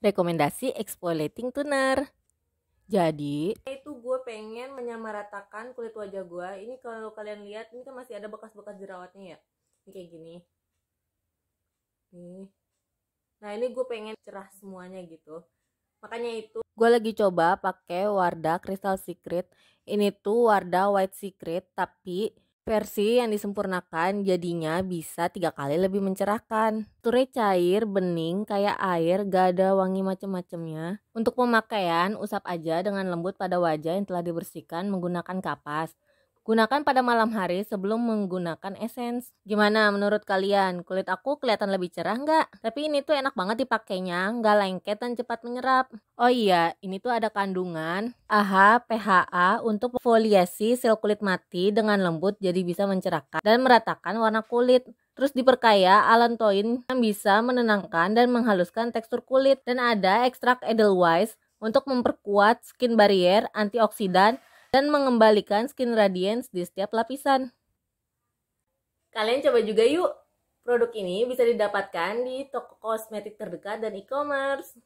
rekomendasi exfoliating toner. Jadi itu gue pengen menyamaratakan kulit wajah gue. Ini kalau kalian lihat ini kan masih ada bekas-bekas jerawatnya ya. Ini kayak gini. Nih. Nah ini gue pengen cerah semuanya gitu. Makanya itu gue lagi coba pakai Wardah Crystal Secret. Ini tuh Wardah White Secret tapi Versi yang disempurnakan jadinya bisa tiga kali lebih mencerahkan. Ture cair, bening, kayak air, gak ada wangi macem-macemnya. Untuk pemakaian, usap aja dengan lembut pada wajah yang telah dibersihkan menggunakan kapas. Gunakan pada malam hari sebelum menggunakan essence. Gimana menurut kalian? Kulit aku kelihatan lebih cerah nggak? Tapi ini tuh enak banget dipakainya, nggak lengket dan cepat menyerap. Oh iya, ini tuh ada kandungan AHA, PHA untuk foliasi sel kulit mati dengan lembut jadi bisa mencerahkan dan meratakan warna kulit. Terus diperkaya allantoin yang bisa menenangkan dan menghaluskan tekstur kulit. Dan ada ekstrak edelweiss untuk memperkuat skin barrier, antioksidan, dan mengembalikan skin radiance di setiap lapisan. Kalian coba juga yuk! Produk ini bisa didapatkan di toko kosmetik terdekat dan e-commerce.